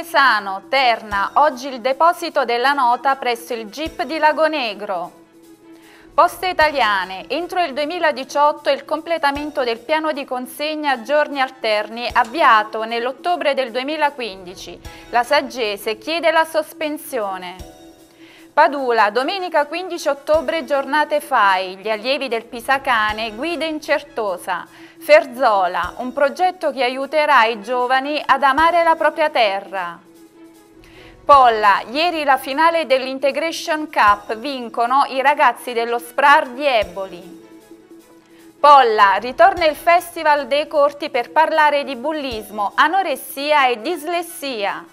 Montesano terna oggi il deposito della nota presso il GIP di Lagonegro. Poste Italiane, entro il 2018 il completamento del piano di consegna a giorni alterni avviato nell'ottobre del 2015. La Saggese chiede la sospensione. Padula, domenica 15 ottobre giornate FAI, gli allievi del Pisacane, guida incertosa. Ferzola, un progetto che aiuterà i giovani ad amare la propria terra. Polla, ieri la finale dell'Integration Cup vincono i ragazzi dello Sprar di Eboli. Polla, ritorna il Festival dei Corti per parlare di bullismo, anoressia e dislessia.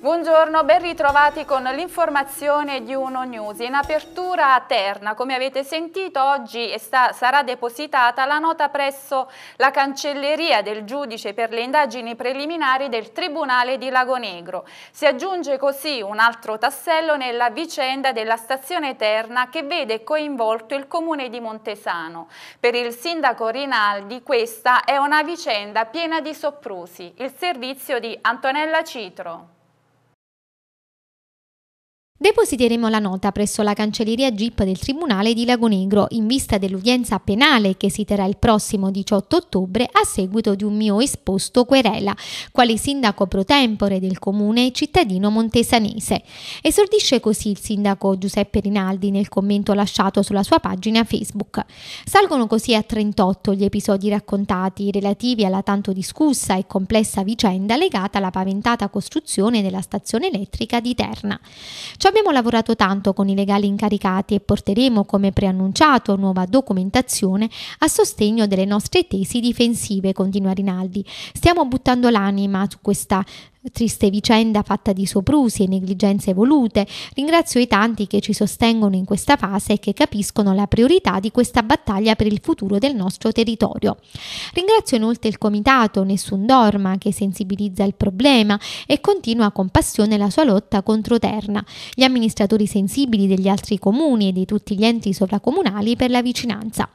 Buongiorno, ben ritrovati con l'informazione di Uno News. In apertura a Terna, come avete sentito, oggi sta, sarà depositata la nota presso la cancelleria del giudice per le indagini preliminari del Tribunale di Lago Negro. Si aggiunge così un altro tassello nella vicenda della stazione Terna che vede coinvolto il comune di Montesano. Per il sindaco Rinaldi questa è una vicenda piena di sopprusi. Il servizio di Antonella Citro. Depositeremo la nota presso la cancelleria GIP del Tribunale di Lagonegro in vista dell'udienza penale che si terrà il prossimo 18 ottobre a seguito di un mio esposto querela, quale sindaco pro tempore del comune e cittadino montesanese. Esordisce così il sindaco Giuseppe Rinaldi nel commento lasciato sulla sua pagina Facebook. Salgono così a 38 gli episodi raccontati relativi alla tanto discussa e complessa vicenda legata alla paventata costruzione della stazione elettrica di Terna. Ciò abbiamo lavorato tanto con i legali incaricati e porteremo, come preannunciato, nuova documentazione a sostegno delle nostre tesi difensive, continua Rinaldi. Stiamo buttando l'anima su questa triste vicenda fatta di soprusi e negligenze volute. Ringrazio i tanti che ci sostengono in questa fase e che capiscono la priorità di questa battaglia per il futuro del nostro territorio. Ringrazio inoltre il comitato Nessun Dorma che sensibilizza il problema e continua con passione la sua lotta contro Terna, gli amministratori sensibili degli altri comuni e di tutti gli enti sovracomunali per la vicinanza.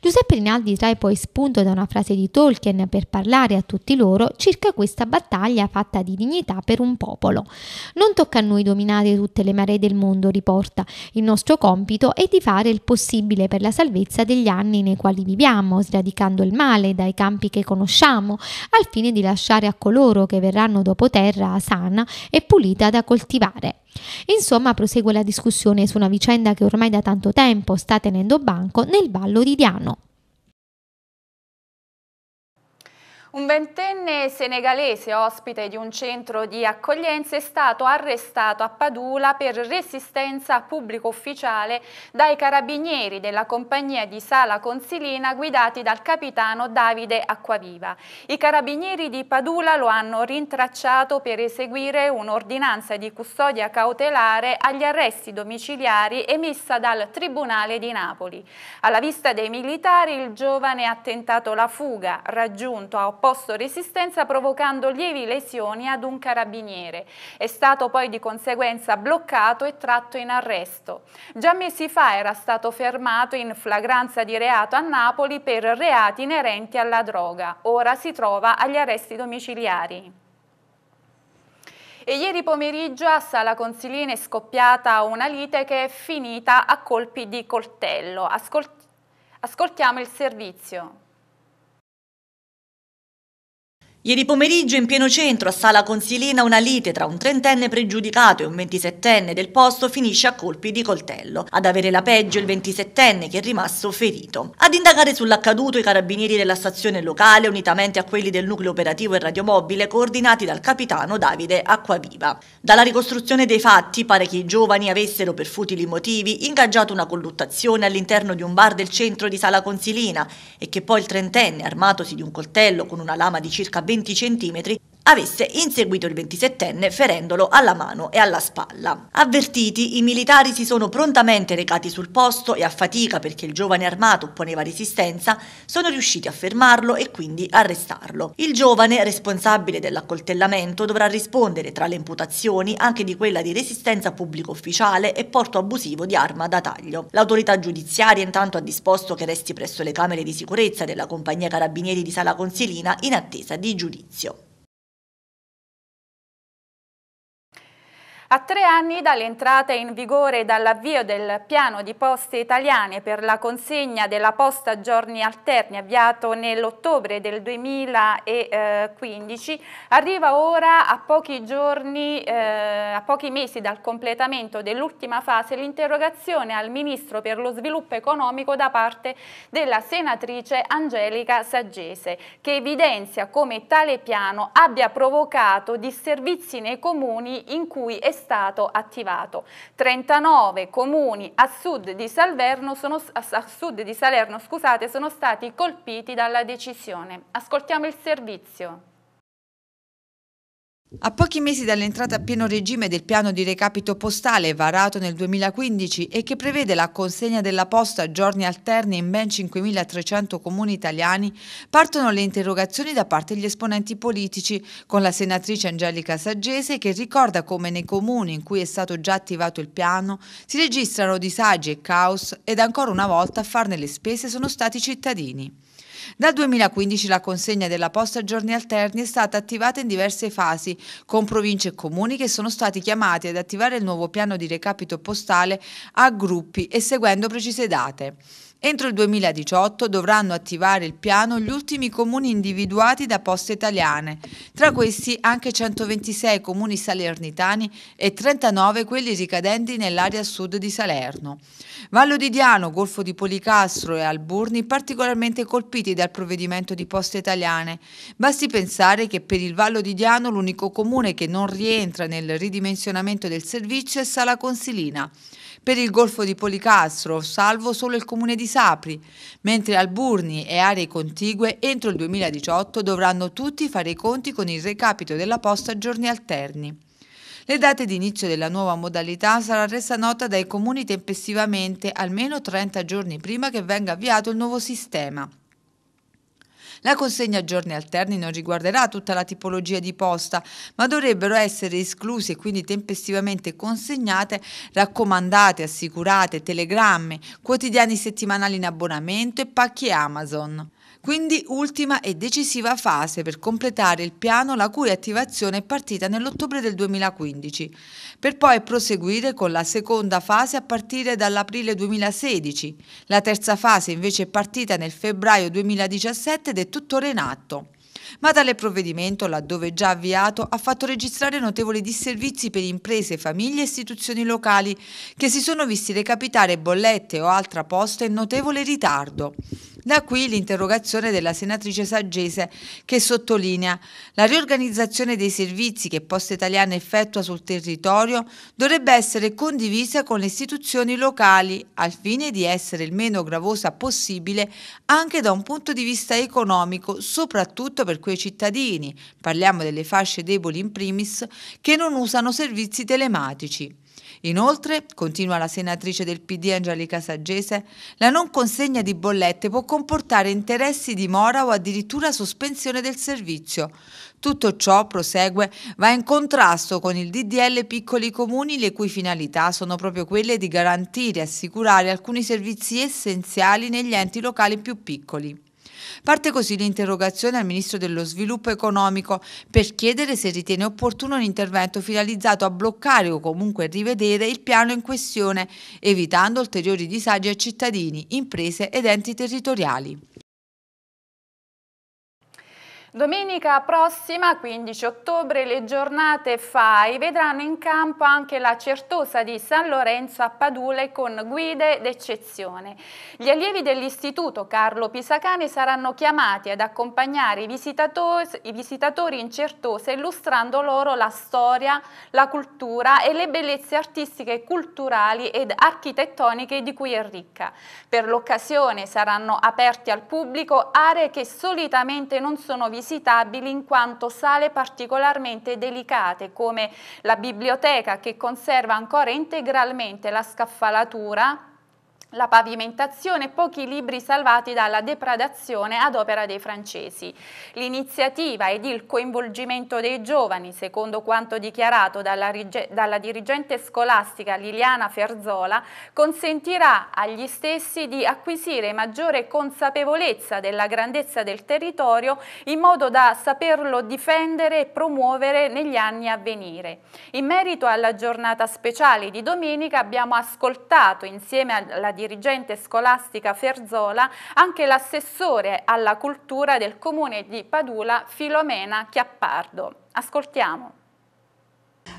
Giuseppe Rinaldi trae poi spunto da una frase di Tolkien per parlare a tutti loro circa questa battaglia fatta di dignità per un popolo. Non tocca a noi dominare tutte le maree del mondo, riporta. Il nostro compito è di fare il possibile per la salvezza degli anni nei quali viviamo, sradicando il male dai campi che conosciamo, al fine di lasciare a coloro che verranno dopo terra sana e pulita da coltivare. Insomma, prosegue la discussione su una vicenda che ormai da tanto tempo sta tenendo banco nel ballo di Diano. Un ventenne senegalese ospite di un centro di accoglienza è stato arrestato a Padula per resistenza a pubblico ufficiale dai carabinieri della compagnia di Sala Consilina guidati dal capitano Davide Acquaviva. I carabinieri di Padula lo hanno rintracciato per eseguire un'ordinanza di custodia cautelare agli arresti domiciliari emessa dal Tribunale di Napoli. Alla vista dei militari il giovane ha tentato la fuga, raggiunto a opposizione opposto resistenza provocando lievi lesioni ad un carabiniere. È stato poi di conseguenza bloccato e tratto in arresto. Già mesi fa era stato fermato in flagranza di reato a Napoli per reati inerenti alla droga. Ora si trova agli arresti domiciliari. E ieri pomeriggio a Sala Consilina è scoppiata una lite che è finita a colpi di coltello. Ascolt ascoltiamo il servizio. Ieri pomeriggio in pieno centro a Sala Consilina una lite tra un trentenne pregiudicato e un ventisettenne del posto finisce a colpi di coltello. Ad avere la peggio il ventisettenne che è rimasto ferito. Ad indagare sull'accaduto i carabinieri della stazione locale unitamente a quelli del nucleo operativo e radiomobile coordinati dal capitano Davide Acquaviva. Dalla ricostruzione dei fatti pare che i giovani avessero per futili motivi ingaggiato una colluttazione all'interno di un bar del centro di Sala Consilina e che poi il trentenne armatosi di un coltello con una lama di circa 20 20 cm avesse inseguito il 27enne ferendolo alla mano e alla spalla. Avvertiti, i militari si sono prontamente recati sul posto e a fatica perché il giovane armato opponeva resistenza, sono riusciti a fermarlo e quindi arrestarlo. Il giovane, responsabile dell'accoltellamento, dovrà rispondere tra le imputazioni anche di quella di resistenza pubblico ufficiale e porto abusivo di arma da taglio. L'autorità giudiziaria intanto ha disposto che resti presso le camere di sicurezza della compagnia carabinieri di Sala Consilina in attesa di giudizio. A tre anni dall'entrata in vigore e dall'avvio del piano di poste italiane per la consegna della posta a giorni alterni avviato nell'ottobre del 2015, arriva ora a pochi giorni, eh, a pochi mesi dal completamento dell'ultima fase, l'interrogazione al Ministro per lo Sviluppo Economico da parte della senatrice Angelica Saggese, che evidenzia come tale piano abbia provocato disservizi nei comuni in cui è stato attivato. 39 comuni a sud di, Salverno sono, a sud di Salerno scusate, sono stati colpiti dalla decisione. Ascoltiamo il servizio. A pochi mesi dall'entrata a pieno regime del piano di recapito postale varato nel 2015 e che prevede la consegna della posta a giorni alterni in ben 5.300 comuni italiani, partono le interrogazioni da parte degli esponenti politici, con la senatrice Angelica Saggese che ricorda come nei comuni in cui è stato già attivato il piano si registrano disagi e caos ed ancora una volta a farne le spese sono stati i cittadini. Dal 2015 la consegna della posta a giorni alterni è stata attivata in diverse fasi, con province e comuni che sono stati chiamati ad attivare il nuovo piano di recapito postale a gruppi e seguendo precise date. Entro il 2018 dovranno attivare il piano gli ultimi comuni individuati da Poste Italiane, tra questi anche 126 comuni salernitani e 39 quelli ricadenti nell'area sud di Salerno. Vallo di Diano, Golfo di Policastro e Alburni particolarmente colpiti dal provvedimento di Poste Italiane. Basti pensare che per il Vallo di Diano l'unico comune che non rientra nel ridimensionamento del servizio è Sala Consilina per il golfo di Policastro, salvo solo il comune di Sapri, mentre Alburni e aree contigue entro il 2018 dovranno tutti fare i conti con il recapito della posta a giorni alterni. Le date di inizio della nuova modalità saranno resa nota dai comuni tempestivamente, almeno 30 giorni prima che venga avviato il nuovo sistema. La consegna a giorni alterni non riguarderà tutta la tipologia di posta, ma dovrebbero essere escluse e quindi tempestivamente consegnate raccomandate, assicurate, telegramme, quotidiani settimanali in abbonamento e pacchi Amazon quindi ultima e decisiva fase per completare il piano la cui attivazione è partita nell'ottobre del 2015, per poi proseguire con la seconda fase a partire dall'aprile 2016. La terza fase invece è partita nel febbraio 2017 ed è tuttora in atto ma tale provvedimento, laddove già avviato, ha fatto registrare notevoli disservizi per imprese, famiglie e istituzioni locali che si sono visti recapitare bollette o altra posta in notevole ritardo. Da qui l'interrogazione della senatrice Saggese che sottolinea la riorganizzazione dei servizi che Poste Italiana effettua sul territorio dovrebbe essere condivisa con le istituzioni locali al fine di essere il meno gravosa possibile anche da un punto di vista economico, soprattutto per quei cittadini, parliamo delle fasce deboli in primis, che non usano servizi telematici. Inoltre, continua la senatrice del PD Angelica Saggese, la non consegna di bollette può comportare interessi di mora o addirittura sospensione del servizio. Tutto ciò, prosegue, va in contrasto con il DDL Piccoli Comuni, le cui finalità sono proprio quelle di garantire e assicurare alcuni servizi essenziali negli enti locali più piccoli. Parte così l'interrogazione al Ministro dello Sviluppo Economico per chiedere se ritiene opportuno un intervento finalizzato a bloccare o comunque rivedere il piano in questione, evitando ulteriori disagi a cittadini, imprese ed enti territoriali. Domenica prossima, 15 ottobre, le giornate FAI vedranno in campo anche la Certosa di San Lorenzo a Padule con guide d'eccezione. Gli allievi dell'Istituto Carlo Pisacane saranno chiamati ad accompagnare i visitatori, i visitatori in Certosa illustrando loro la storia, la cultura e le bellezze artistiche, culturali ed architettoniche di cui è ricca. Per l'occasione saranno aperti al pubblico aree che solitamente non sono visitate visitabili in quanto sale particolarmente delicate come la biblioteca che conserva ancora integralmente la scaffalatura la pavimentazione, e pochi libri salvati dalla depredazione ad opera dei francesi. L'iniziativa ed il coinvolgimento dei giovani, secondo quanto dichiarato dalla, dalla, dirigente scolastica Liliana Ferzola, consentirà agli stessi di acquisire maggiore consapevolezza della grandezza del territorio in modo da saperlo difendere e promuovere negli anni a venire. In merito alla giornata speciale di domenica abbiamo ascoltato insieme alla dirigente dirigente scolastica Ferzola, anche l'assessore alla cultura del comune di Padula Filomena Chiappardo. Ascoltiamo.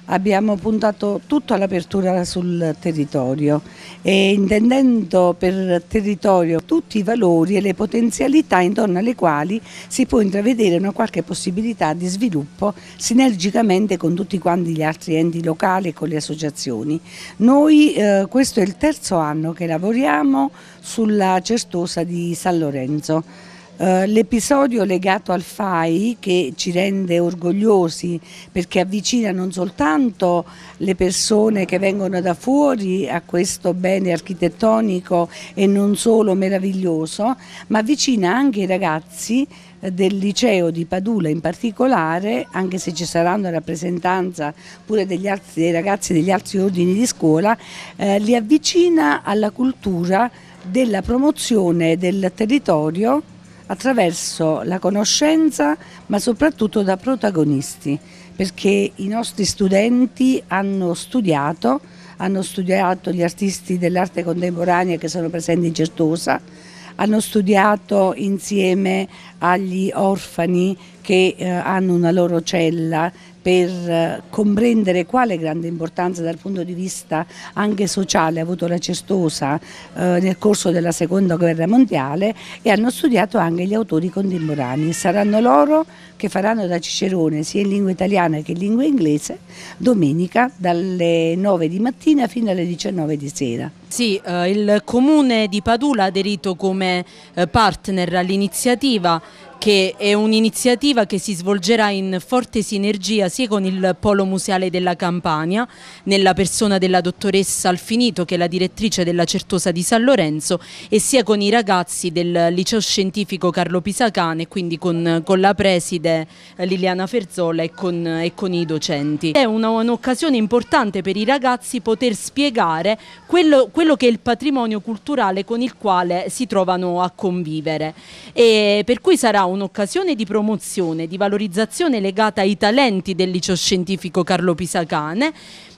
Abbiamo puntato tutto all'apertura sul territorio e intendendo per territorio tutti i valori e le potenzialità intorno alle quali si può intravedere una qualche possibilità di sviluppo sinergicamente con tutti quanti gli altri enti locali e con le associazioni. Noi eh, questo è il terzo anno che lavoriamo sulla Certosa di San Lorenzo. Eh, l'episodio legato al FAI che ci rende orgogliosi perché avvicina non soltanto le persone che vengono da fuori a questo bene architettonico e non solo meraviglioso, ma avvicina anche i ragazzi eh, del liceo di Padula in particolare, anche se ci saranno rappresentanza pure degli altri, dei ragazzi degli altri ordini di scuola, eh, li avvicina alla cultura della promozione del territorio attraverso la conoscenza ma soprattutto da protagonisti perché i nostri studenti hanno studiato, hanno studiato gli artisti dell'arte contemporanea che sono presenti in Certosa, hanno studiato insieme agli orfani che eh, hanno una loro cella per eh, comprendere quale grande importanza dal punto di vista anche sociale ha avuto la cestosa eh, nel corso della seconda guerra mondiale e hanno studiato anche gli autori contemporanei. Saranno loro che faranno da Cicerone sia in lingua italiana che in lingua inglese domenica dalle 9 di mattina fino alle 19 di sera. Sì, eh, il comune di Padula ha aderito come partner all'iniziativa che è un'iniziativa che si svolgerà in forte sinergia sia con il Polo Museale della Campania, nella persona della dottoressa Alfinito che è la direttrice della Certosa di San Lorenzo e sia con i ragazzi del liceo scientifico Carlo Pisacane, quindi con, con la preside eh, Liliana Ferzola e con, e con i docenti. È un'occasione importante per i ragazzi poter spiegare quello, quello, che è il patrimonio culturale con il quale si trovano a convivere e per cui sarà un'occasione di promozione, di valorizzazione legata ai talenti del liceo scientifico Carlo Pisacane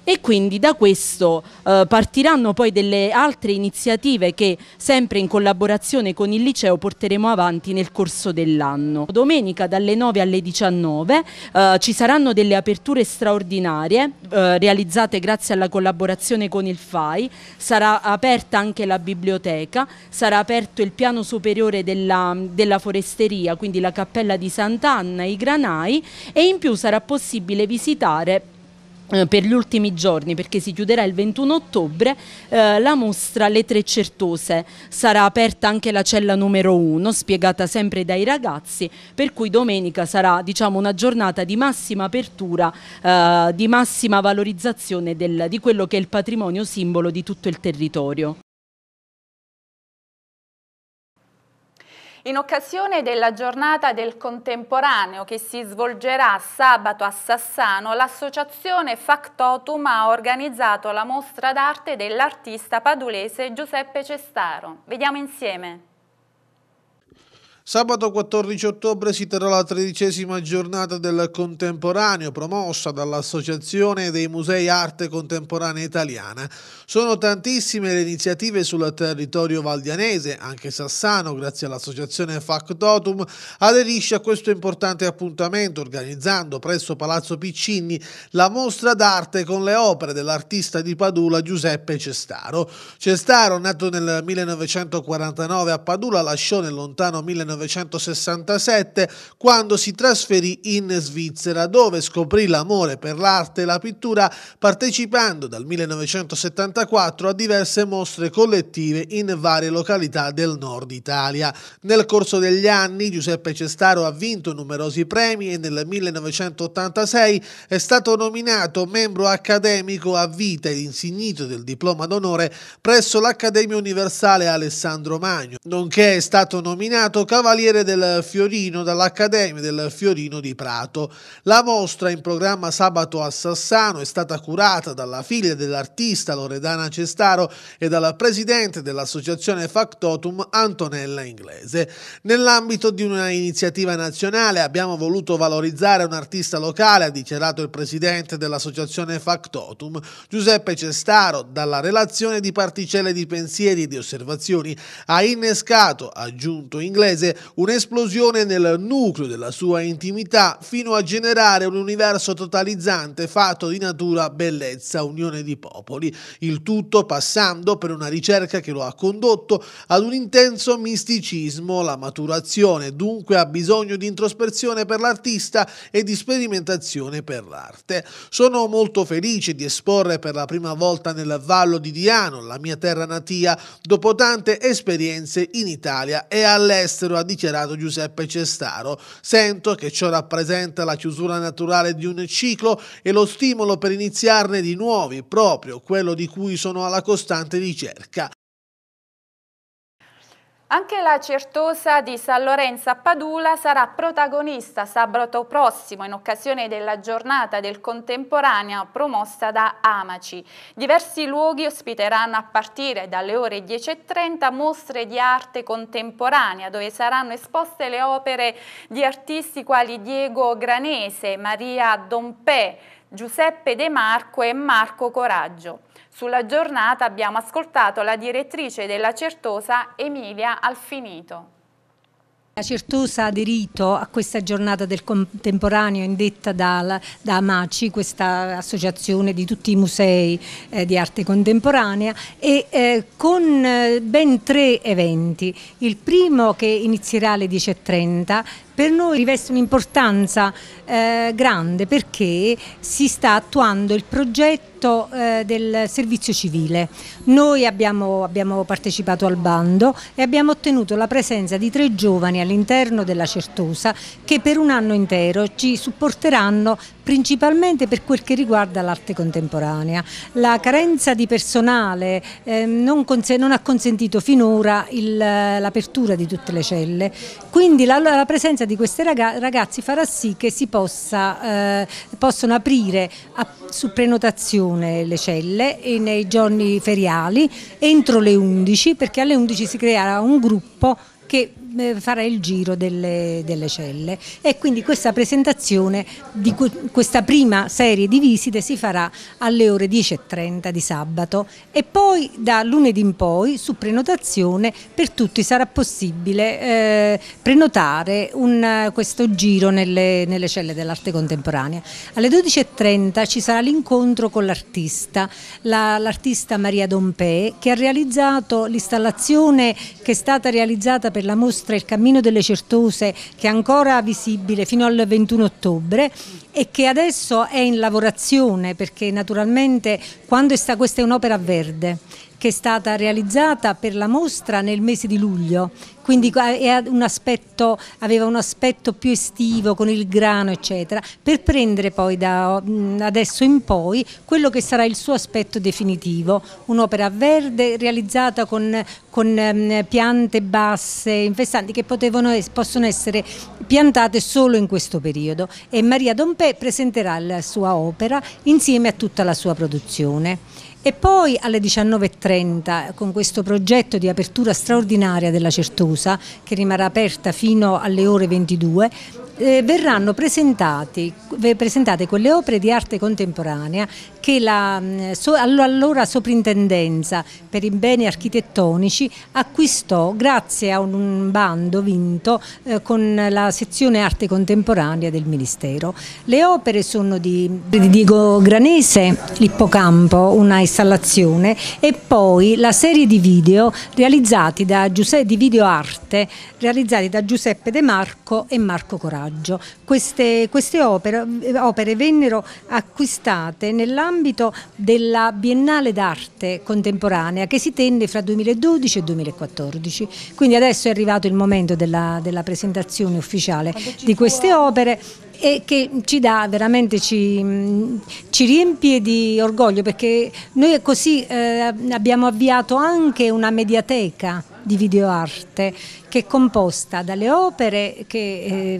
e quindi da questo eh, partiranno poi delle altre iniziative che sempre in collaborazione con il liceo porteremo avanti nel corso dell'anno. Domenica dalle 9 alle 19 eh, ci saranno delle aperture straordinarie eh, realizzate grazie alla collaborazione con il FAI, sarà aperta anche la biblioteca, sarà aperto il piano superiore della, della foresteria, quindi la cappella di Sant'Anna, i granai e in più sarà possibile visitare eh, per gli ultimi giorni perché si chiuderà il 21 ottobre eh, la mostra Le Tre Certose sarà aperta anche la cella numero 1 spiegata sempre dai ragazzi per cui domenica sarà diciamo, una giornata di massima apertura eh, di massima valorizzazione del, di quello che è il patrimonio simbolo di tutto il territorio in occasione della giornata del contemporaneo che si svolgerà sabato a Sassano, l'associazione Factotum ha organizzato la mostra d'arte dell'artista padulese Giuseppe Cestaro. Vediamo insieme. Sabato 14 ottobre si terrà la tredicesima giornata del contemporaneo promossa dall'Associazione dei Musei Arte Contemporanea Italiana. Sono tantissime le iniziative sul territorio valdianese, anche Sassano, grazie all'associazione Factotum, aderisce a questo importante appuntamento organizzando presso Palazzo Piccini la mostra d'arte con le opere dell'artista di Padula Giuseppe Cestaro. Cestaro, nato nel 1949 a Padula, lasciò nel lontano 1949 1967 quando si trasferì in Svizzera dove scoprì l'amore per l'arte e la pittura partecipando dal 1974 a diverse mostre collettive in varie località del nord Italia. Nel corso degli anni Giuseppe Cestaro ha vinto numerosi premi e nel 1986 è stato nominato membro accademico a vita ed insignito del diploma d'onore presso l'Accademia Universale Alessandro Magno, nonché è stato nominato cavallo Cavaliere del Fiorino dall'Accademia del Fiorino di Prato. La mostra in programma sabato a Sassano è stata curata dalla figlia dell'artista Loredana Cestaro e dal presidente dell'associazione Factotum Antonella Inglese. Nell'ambito di un'iniziativa nazionale abbiamo voluto valorizzare un artista locale, ha dichiarato il presidente dell'associazione Factotum, Giuseppe Cestaro, dalla relazione di particelle di pensieri e di osservazioni ha innescato, aggiunto inglese, un'esplosione nel nucleo della sua intimità fino a generare un universo totalizzante fatto di natura, bellezza, unione di popoli, il tutto passando per una ricerca che lo ha condotto ad un intenso misticismo, la maturazione dunque ha bisogno di introspezione per l'artista e di sperimentazione per l'arte. Sono molto felice di esporre per la prima volta nel Vallo di Diano, la mia terra natia, dopo tante esperienze in Italia e all'estero ha dichiarato Giuseppe Cestaro. Sento che ciò rappresenta la chiusura naturale di un ciclo e lo stimolo per iniziarne di nuovi, proprio quello di cui sono alla costante ricerca. Anche la Certosa di San Lorenzo a Padula sarà protagonista sabato prossimo in occasione della giornata del contemporaneo promossa da Amaci. Diversi luoghi ospiteranno a partire dalle ore 10.30 mostre di arte contemporanea dove saranno esposte le opere di artisti quali Diego Granese, Maria Dompè, Giuseppe De Marco e Marco Coraggio. Sulla giornata abbiamo ascoltato la direttrice della Certosa Emilia Alfinito. La Certosa ha aderito a questa giornata del contemporaneo indetta da, da AMACI, questa associazione di tutti i musei eh, di arte contemporanea, e eh, con eh, ben tre eventi. Il primo che inizierà alle 10.30 per noi riveste un'importanza eh, grande perché si sta attuando il progetto eh, del servizio civile. Noi abbiamo, abbiamo, partecipato al bando e abbiamo ottenuto la presenza di tre giovani all'interno della Certosa che per un anno intero ci supporteranno principalmente per quel che riguarda l'arte contemporanea. La carenza di personale eh, non, non, ha consentito finora l'apertura di tutte le celle, quindi la, la presenza di questi raga ragazzi farà sì che si possa, eh, possano aprire a, su prenotazione le celle e nei giorni feriali entro le 11 perché alle 11 si creerà un gruppo che eh, farà il giro delle, delle celle e quindi questa presentazione di questa prima serie di visite si farà alle ore 10.30 di sabato e poi da lunedì in poi su prenotazione per tutti sarà possibile eh, prenotare un, questo giro nelle, nelle celle dell'arte contemporanea. Alle 12.30 ci sarà l'incontro con l'artista, l'artista Maria Dompè che ha realizzato l'installazione che è stata realizzata per la mostra mostra Il cammino delle certose che è ancora visibile fino al 21 ottobre e che adesso è in lavorazione perché naturalmente quando è sta, questa è un'opera verde che è stata realizzata per la mostra nel mese di luglio quindi un aspetto, aveva un aspetto più estivo con il grano eccetera, per prendere poi da adesso in poi quello che sarà il suo aspetto definitivo, un'opera verde realizzata con, con piante basse, infestanti che potevano, possono essere piantate solo in questo periodo e Maria Dompè presenterà la sua opera insieme a tutta la sua produzione. E poi alle 19.30 con questo progetto di apertura straordinaria della Certosa che rimarrà aperta fino alle ore 22 eh, verranno presentate quelle opere di arte contemporanea che la mm, so, allora soprintendenza per i beni architettonici acquistò grazie a un bando vinto eh, con la sezione arte contemporanea del Ministero. Le opere sono di, Diego Granese, l'ippocampo, una installazione e poi la serie di video realizzati da Giuseppe di Video Arte realizzati da Giuseppe De Marco e Marco Coraggio. Queste, queste opere, eh, opere vennero acquistate nell'anno nell'ambito della Biennale d'arte contemporanea che si tenne fra 2012 e 2014. Quindi adesso è arrivato il momento della, della presentazione ufficiale di queste opere e che ci dà veramente, ci, ci, riempie di orgoglio perché noi così eh, abbiamo avviato anche una mediateca di videoarte che è composta dalle opere che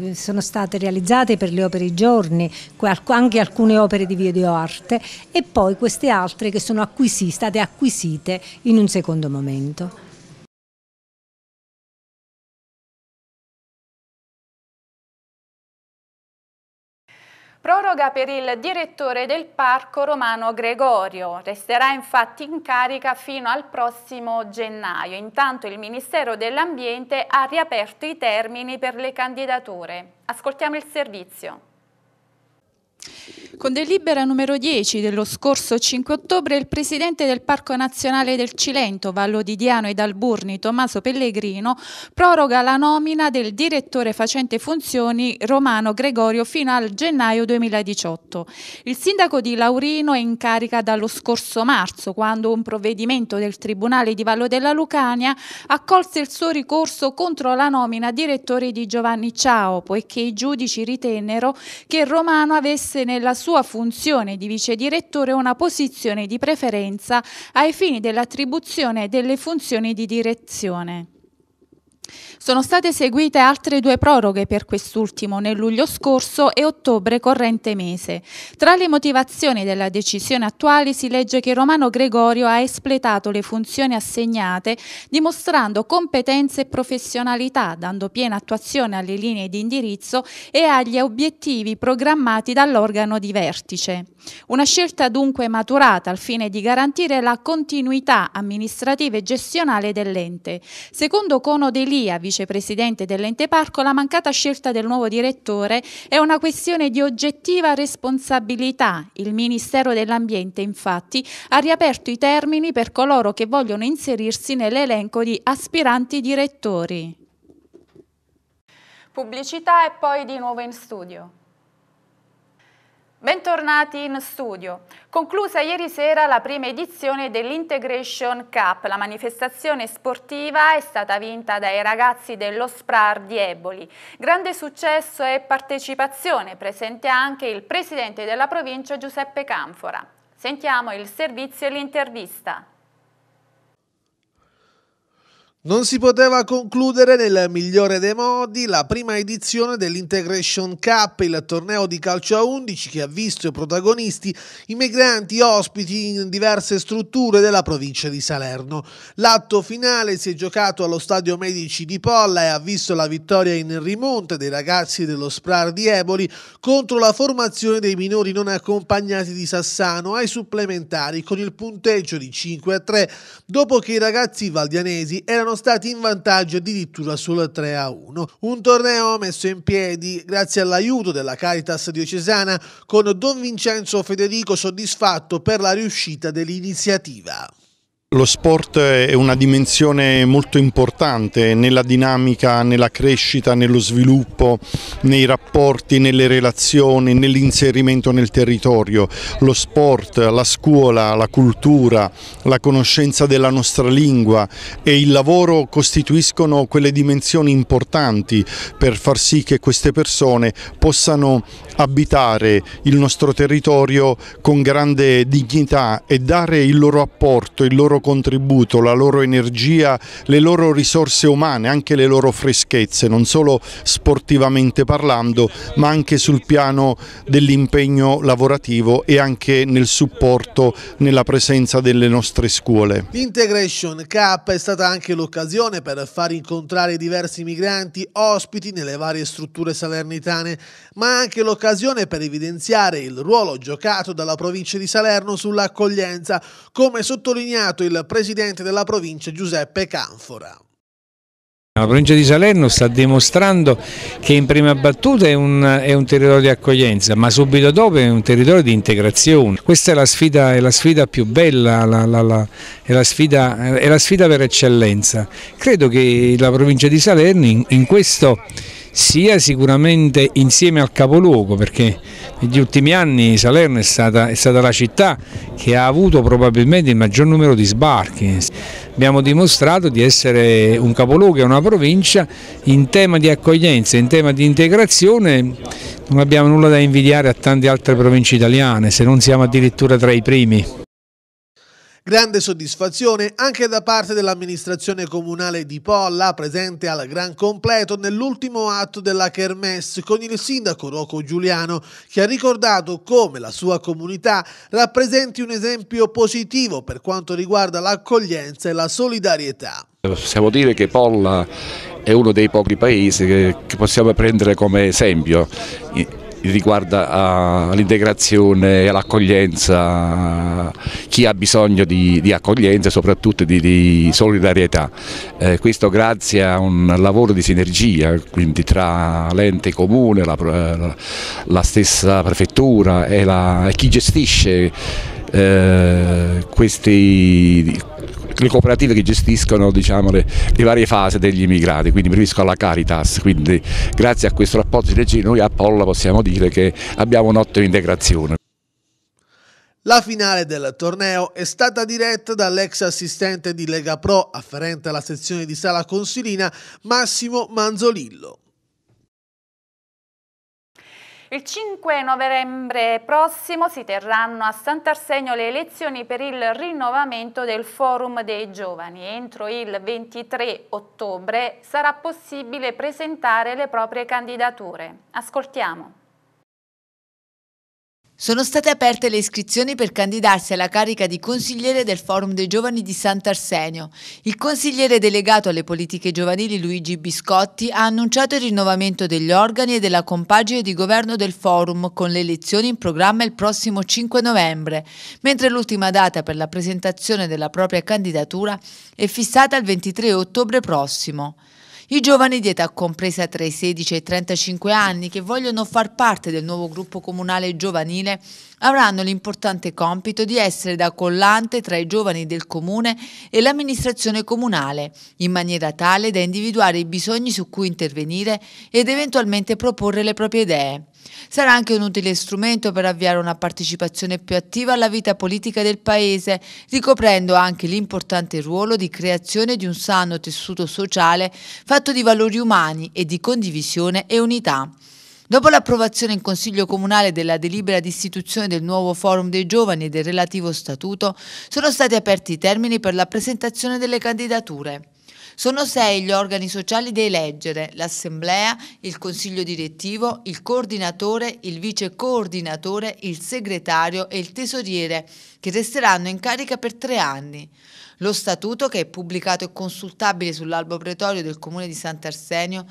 eh, sono state realizzate per le opere i giorni, anche alcune opere di videoarte e poi queste altre che sono acquisite, state acquisite in un secondo momento. Proroga per il direttore del parco Romano Gregorio, resterà infatti in carica fino al prossimo gennaio. Intanto il Ministero dell'Ambiente ha riaperto i termini per le candidature. Ascoltiamo il servizio. Con delibera numero 10 dello scorso 5 ottobre, il presidente del Parco Nazionale del Cilento, Vallo di Diano ed Alburni, Tommaso Pellegrino, proroga la nomina del direttore facente funzioni Romano Gregorio fino al gennaio 2018. Il sindaco di Laurino è in carica dallo scorso marzo, quando un provvedimento del Tribunale di Vallo della Lucania accolse il suo ricorso contro la nomina direttore di Giovanni Ciao, poiché i giudici ritennero che Romano avesse nella sua sua funzione di vice direttore una posizione di preferenza ai fini dell'attribuzione delle funzioni di direzione. Sono state eseguite altre due proroghe per quest'ultimo nel luglio scorso e ottobre corrente mese. Tra le motivazioni della decisione attuale si legge che Romano Gregorio ha espletato le funzioni assegnate dimostrando competenze e professionalità, dando piena attuazione alle linee di indirizzo e agli obiettivi programmati dall'organo di vertice. Una scelta dunque maturata al fine di garantire la continuità amministrativa e gestionale dell'ente. Secondo Cono Delia, vicepresidente dell'ente parco, la mancata scelta del nuovo direttore è una questione di oggettiva responsabilità. Il Ministero dell'Ambiente infatti ha riaperto i termini per coloro che vogliono inserirsi nell'elenco di aspiranti direttori. Pubblicità e poi di nuovo in studio. Bentornati in studio. Conclusa ieri sera la prima edizione dell'Integration Cup. La manifestazione sportiva è stata vinta dai ragazzi dello SPRAR di Eboli. Grande successo e partecipazione presente anche il presidente della provincia Giuseppe Canfora. Sentiamo il servizio e l'intervista. Non si poteva concludere nel migliore dei modi la prima edizione dell'Integration Cup, il torneo di calcio a 11 che ha visto protagonisti i migranti ospiti in diverse strutture della provincia di Salerno. L'atto finale si è giocato allo Stadio Medici di Polla e ha visto la vittoria in rimonta dei ragazzi dello Sprar di Eboli contro la formazione dei minori non accompagnati di Sassano ai supplementari con il punteggio di 5 a 3 dopo che i ragazzi valdianesi erano erano stati in vantaggio addirittura sul 3 a 1. Un torneo messo in piedi grazie all'aiuto della Caritas diocesana con Don Vincenzo Federico soddisfatto per la riuscita dell'iniziativa. Lo sport è una dimensione molto importante nella dinamica, nella crescita, nello sviluppo, nei rapporti, nelle relazioni, nell'inserimento nel territorio. Lo sport, la scuola, la cultura, la conoscenza della nostra lingua e il lavoro costituiscono quelle dimensioni importanti per far sì che queste persone possano abitare il nostro territorio con grande dignità e dare il loro apporto, il loro loro contributo, la loro energia, le loro risorse umane, anche le loro freschezze, non solo sportivamente parlando, ma anche sul piano dell'impegno lavorativo e anche nel supporto, nella presenza delle nostre scuole. L'Integration Cup è stata anche l'occasione per far incontrare diversi migranti ospiti nelle varie strutture salernitane, ma anche l'occasione per evidenziare il ruolo giocato dalla provincia di Salerno sull'accoglienza, come sottolineato il il presidente della provincia Giuseppe Canfora. La provincia di Salerno sta dimostrando che in prima battuta è un, è un, territorio di accoglienza, ma subito dopo è un territorio di integrazione. Questa è la sfida, è la sfida più bella, la, la, è, sfida, è, la sfida, per eccellenza. Credo che la provincia di Salerno in, in questo sia sicuramente insieme al capoluogo perché negli ultimi anni Salerno è stata, è stata la città che ha avuto probabilmente il maggior numero di sbarchi, abbiamo dimostrato di essere un capoluogo e una provincia in tema di accoglienza, in tema di integrazione non abbiamo nulla da invidiare a tante altre province italiane se non siamo addirittura tra i primi. Grande soddisfazione anche da parte dell'amministrazione comunale di Polla, presente al gran completo nell'ultimo atto della Kermesse con il sindaco Rocco Giuliano, che ha ricordato come la sua comunità rappresenti un esempio positivo per quanto riguarda l'accoglienza e la solidarietà. Possiamo dire che Polla è uno dei pochi paesi che possiamo prendere come esempio riguardo all'integrazione e all'accoglienza, chi ha bisogno di, di accoglienza e soprattutto di, di solidarietà. Eh, questo grazie a un lavoro di sinergia quindi tra l'ente comune, la, la, la, stessa prefettura e, la, e chi gestisce eh, questi le cooperative che gestiscono diciamo, le, le, varie fasi degli immigrati, quindi mi riferisco alla Caritas, quindi grazie a questo rapporto di legge noi a Polla possiamo dire che abbiamo un'ottima integrazione. La finale del torneo è stata diretta dall'ex assistente di Lega Pro afferente alla sezione di Sala Consilina Massimo Manzolillo. Il 5 novembre prossimo si terranno a Sant'Arsenio le elezioni per il rinnovamento del Forum dei Giovani. Entro il 23 ottobre sarà possibile presentare le proprie candidature. Ascoltiamo. Sono state aperte le iscrizioni per candidarsi alla carica di consigliere del Forum dei Giovani di Sant'Arsenio. Il consigliere delegato alle politiche giovanili Luigi Biscotti ha annunciato il rinnovamento degli organi e della compagine di governo del Forum con le elezioni in programma il prossimo 5 novembre, mentre l'ultima data per la presentazione della propria candidatura è fissata al 23 ottobre prossimo. I giovani di età compresa tra i 16 e i 35 anni che vogliono far parte del nuovo gruppo comunale giovanile avranno l'importante compito di essere da collante tra i giovani del comune e l'amministrazione comunale, in maniera tale da individuare i bisogni su cui intervenire ed eventualmente proporre le proprie idee. Sarà anche un utile strumento per avviare una partecipazione più attiva alla vita politica del Paese, ricoprendo anche l'importante ruolo di creazione di un sano tessuto sociale fatto di valori umani e di condivisione e unità. Dopo l'approvazione in Consiglio Comunale della delibera di istituzione del nuovo Forum dei Giovani e del relativo statuto, sono stati aperti i termini per la presentazione delle candidature. Sono sei gli organi sociali da eleggere, l'assemblea, il consiglio direttivo, il coordinatore, il vice coordinatore, il segretario e il tesoriere, che resteranno in carica per tre anni. Lo statuto, che è pubblicato e consultabile sull'albo pretorio del comune di Sant'Arsenio,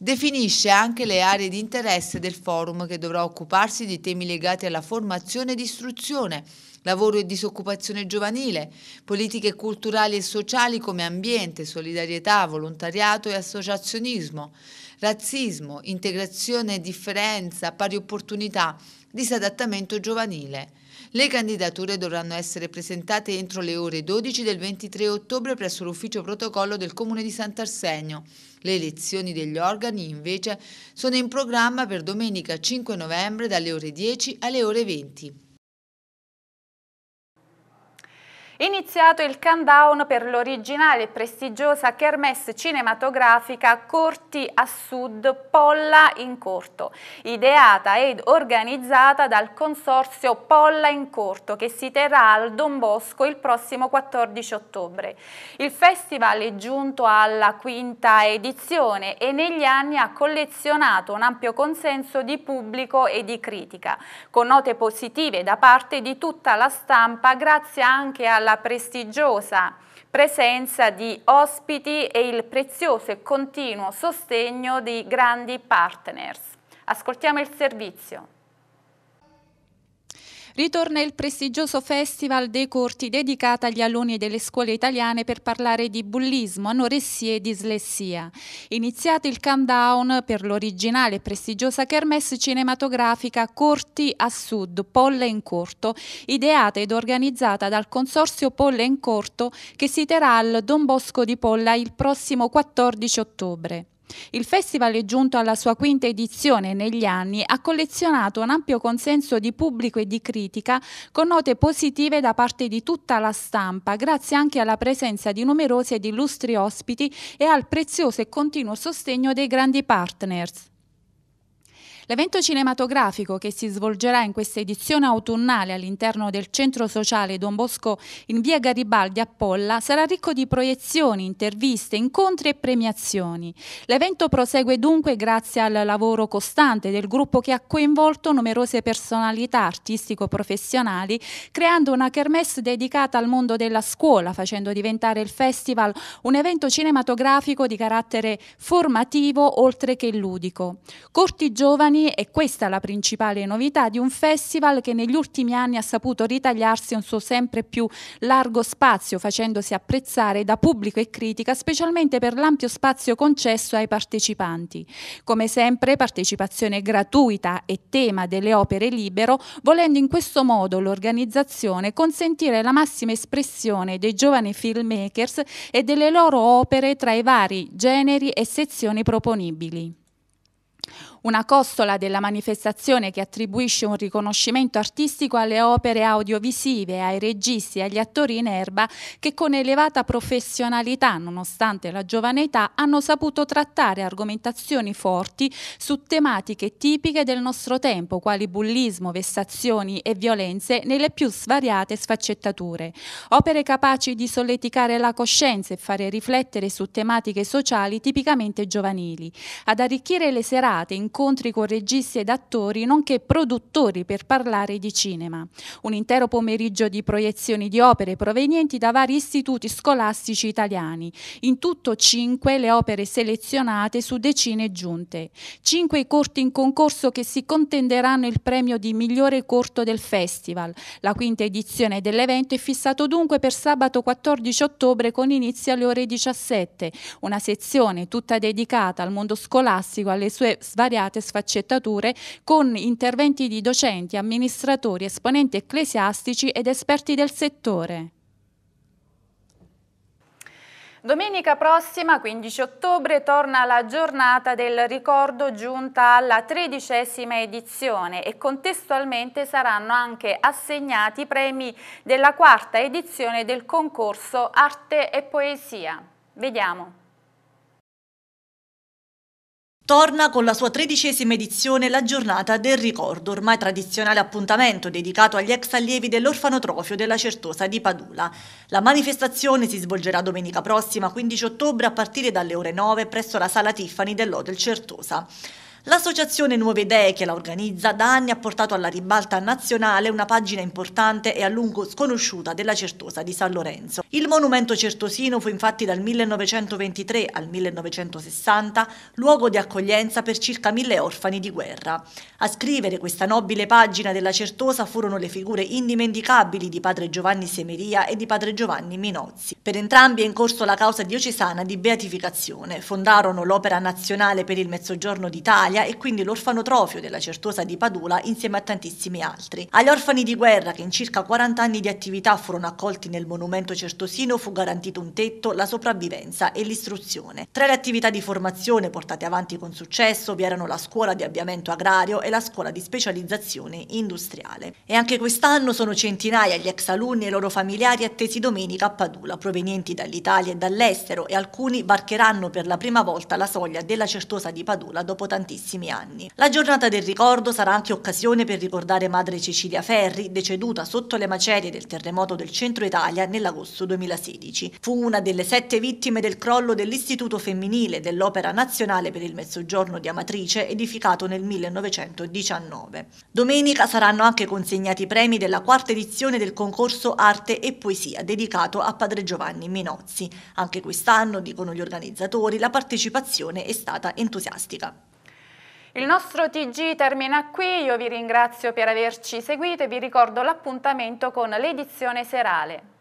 Definisce anche le aree di interesse del forum che dovrà occuparsi di temi legati alla formazione ed istruzione, lavoro e disoccupazione giovanile, politiche culturali e sociali come ambiente, solidarietà, volontariato e associazionismo, razzismo, integrazione e differenza, pari opportunità, disadattamento giovanile. Le candidature dovranno essere presentate entro le ore 12 del 23 ottobre presso l'ufficio protocollo del Comune di Sant'Arsenio. Le elezioni degli organi, invece, sono in programma per domenica 5 novembre dalle ore 10 alle ore 20. Iniziato il countdown per l'originale e prestigiosa kermesse cinematografica Corti a Sud Polla in Corto, ideata ed organizzata dal consorzio Polla in Corto che si terrà al Don Bosco il prossimo 14 ottobre. Il festival è giunto alla quinta edizione e negli anni ha collezionato un ampio consenso di pubblico e di critica, con note positive da parte di tutta la stampa grazie anche alla la prestigiosa presenza di ospiti e il prezioso e continuo sostegno di grandi partners. Ascoltiamo il servizio. Ritorna il prestigioso Festival dei Corti dedicato agli alunni delle scuole italiane per parlare di bullismo, anoressia e dislessia. Iniziato il countdown per l'originale e prestigiosa kermesse cinematografica Corti a Sud, Pollen Corto, ideata ed organizzata dal Consorzio Pollen Corto che si terrà al Don Bosco di Polla il prossimo 14 ottobre. Il festival è giunto alla sua quinta edizione negli anni, ha collezionato un ampio consenso di pubblico e di critica con note positive da parte di tutta la stampa, grazie anche alla presenza di numerosi ed illustri ospiti e al prezioso e continuo sostegno dei grandi partners. L'evento cinematografico che si svolgerà in questa edizione autunnale all'interno del centro sociale Don Bosco in via Garibaldi a Polla sarà ricco di proiezioni, interviste, incontri e premiazioni. L'evento prosegue dunque grazie al lavoro costante del gruppo che ha coinvolto numerose personalità artistico-professionali, creando una kermesse dedicata al mondo della scuola, facendo diventare il festival un evento cinematografico di carattere formativo oltre che ludico. Corti giovani anni e questa è la principale novità di un festival che negli ultimi anni ha saputo ritagliarsi un suo sempre più largo spazio facendosi apprezzare da pubblico e critica specialmente per l'ampio spazio concesso ai partecipanti. Come sempre partecipazione gratuita e tema delle opere libero volendo in questo modo l'organizzazione consentire la massima espressione dei giovani filmmakers e delle loro opere tra i vari generi e sezioni proponibili una costola della manifestazione che attribuisce un riconoscimento artistico alle opere audiovisive, ai registi e agli attori in erba che con elevata professionalità, nonostante la giovane età, hanno saputo trattare argomentazioni forti su tematiche tipiche del nostro tempo, quali bullismo, vessazioni e violenze nelle più svariate sfaccettature. Opere capaci di solleticare la coscienza e fare riflettere su tematiche sociali tipicamente giovanili. Ad arricchire le serate in incontri con registi ed attori, nonché produttori per parlare di cinema. Un intero pomeriggio di proiezioni di opere provenienti da vari istituti scolastici italiani. In tutto cinque le opere selezionate su decine giunte. Cinque i corti in concorso che si contenderanno il premio di migliore corto del festival. La quinta edizione dell'evento è fissato dunque per sabato 14 ottobre con inizio alle ore 17. Una sezione tutta dedicata al mondo scolastico, alle sue svariate svariate sfaccettature con interventi di docenti, amministratori, esponenti ecclesiastici ed esperti del settore. Domenica prossima, 15 ottobre, torna la giornata del ricordo giunta alla tredicesima edizione e contestualmente saranno anche assegnati i premi della quarta edizione del concorso Arte e Poesia. Vediamo. Torna con la sua tredicesima edizione la giornata del ricordo, ormai tradizionale appuntamento dedicato agli ex allievi dell'orfanotrofio della Certosa di Padula. La manifestazione si svolgerà domenica prossima 15 ottobre a partire dalle ore 9 presso la sala Tiffany dell'Hotel Certosa. L'associazione Nuove Idee che la organizza da anni ha portato alla ribalta nazionale una pagina importante e a lungo sconosciuta della Certosa di San Lorenzo. Il monumento certosino fu infatti dal 1923 al 1960 luogo di accoglienza per circa mille orfani di guerra. A scrivere questa nobile pagina della Certosa furono le figure indimenticabili di padre Giovanni Semeria e di padre Giovanni Minozzi. Per entrambi è in corso la causa diocesana di beatificazione. Fondarono l'Opera Nazionale per il Mezzogiorno d'Italia Italia e quindi l'orfanotrofio della Certosa di Padula insieme a tantissimi altri. Agli orfani di guerra che in circa 40 anni di attività furono accolti nel monumento certosino fu garantito un tetto, la sopravvivenza e l'istruzione. Tra le attività di formazione portate avanti con successo vi erano la scuola di avviamento agrario e la scuola di specializzazione industriale. E anche quest'anno sono centinaia gli ex alunni e i loro familiari attesi domenica a Padula, provenienti dall'Italia e dall'estero e alcuni varcheranno per la prima volta la soglia della Certosa di Padula dopo tantissimi tantissimi anni. La giornata del ricordo sarà anche occasione per ricordare madre Cecilia Ferri, deceduta sotto le macerie del terremoto del centro Italia nell'agosto 2016. Fu una delle sette vittime del crollo dell'Istituto Femminile dell'Opera Nazionale per il Mezzogiorno di Amatrice, edificato nel 1919. Domenica saranno anche consegnati i premi della quarta edizione del concorso Arte e Poesia, dedicato a padre Giovanni Minozzi. Anche quest'anno, dicono gli organizzatori, la partecipazione è stata entusiastica. Il nostro TG termina qui, io vi ringrazio per averci seguito e vi ricordo l'appuntamento con l'edizione serale.